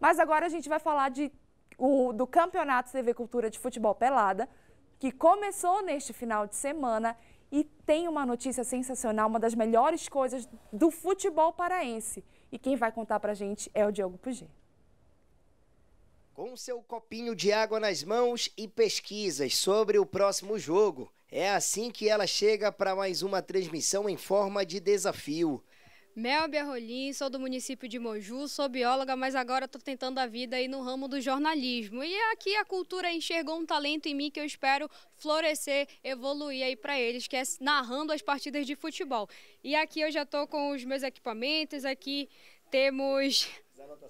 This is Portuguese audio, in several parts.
Mas agora a gente vai falar de, o, do Campeonato TV Cultura de Futebol Pelada, que começou neste final de semana e tem uma notícia sensacional, uma das melhores coisas do futebol paraense. E quem vai contar pra gente é o Diogo Puget. Com seu copinho de água nas mãos e pesquisas sobre o próximo jogo. É assim que ela chega para mais uma transmissão em forma de desafio. Melbia Rolim, sou do município de Moju, sou bióloga, mas agora estou tentando a vida aí no ramo do jornalismo. E aqui a cultura enxergou um talento em mim que eu espero florescer, evoluir aí para eles, que é narrando as partidas de futebol. E aqui eu já estou com os meus equipamentos, aqui temos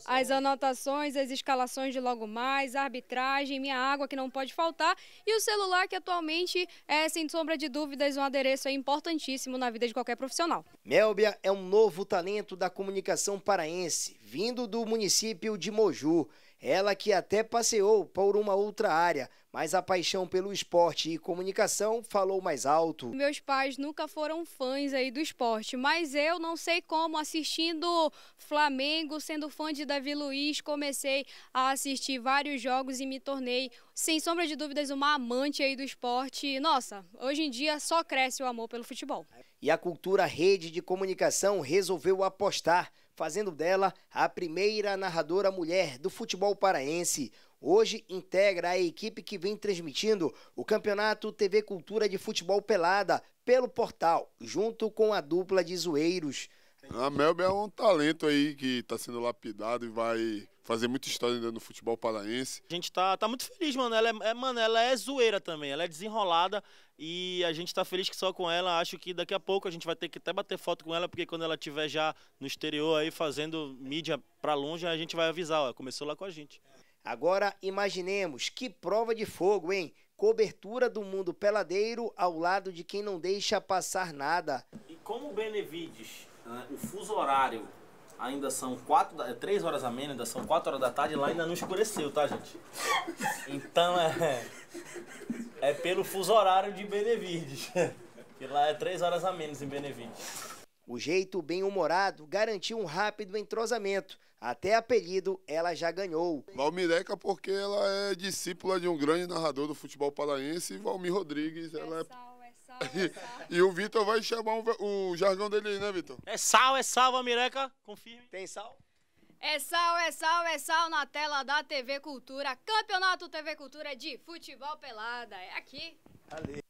as anotações, as escalações de logo mais, arbitragem, minha água que não pode faltar e o celular que atualmente é, sem sombra de dúvidas, um adereço importantíssimo na vida de qualquer profissional. Melbia é um novo talento da comunicação paraense, vindo do município de Moju. Ela que até passeou por uma outra área, mas a paixão pelo esporte e comunicação falou mais alto. Meus pais nunca foram fãs aí do esporte, mas eu não sei como assistindo Flamengo, sendo fã de Davi Luiz, comecei a assistir vários jogos e me tornei, sem sombra de dúvidas, uma amante aí do esporte. Nossa, hoje em dia só cresce o amor pelo futebol. E a cultura rede de comunicação resolveu apostar fazendo dela a primeira narradora mulher do futebol paraense. Hoje integra a equipe que vem transmitindo o Campeonato TV Cultura de Futebol Pelada pelo portal, junto com a dupla de zoeiros. A ah, Melba é um talento aí que está sendo lapidado e vai fazer muita história ainda no futebol paraense. A gente tá, tá muito feliz, mano. Ela é, é, mano, ela é zoeira também, ela é desenrolada e a gente tá feliz que só com ela. Acho que daqui a pouco a gente vai ter que até bater foto com ela, porque quando ela tiver já no exterior aí fazendo mídia para longe, a gente vai avisar, ó, começou lá com a gente. Agora imaginemos que prova de fogo, hein? Cobertura do mundo peladeiro ao lado de quem não deixa passar nada. E como o Benevides, né, o fuso horário ainda são quatro, é, três horas a menos, ainda são quatro horas da tarde e lá ainda não escureceu, tá, gente? Então é. É pelo fuso horário de Benevides. Que lá é três horas a menos em Benevides. O jeito bem-humorado garantiu um rápido entrosamento. Até apelido ela já ganhou. Valmireca porque ela é discípula de um grande narrador do futebol paraense Valmir Rodrigues, ela é e, o Vitor vai chamar o jargão dele aí, né, Vitor? É sal, é sal, a Mireca, confirme. Tem sal? É sal, é sal, é sal na tela da TV Cultura. Campeonato TV Cultura de futebol pelada. É aqui. Valeu.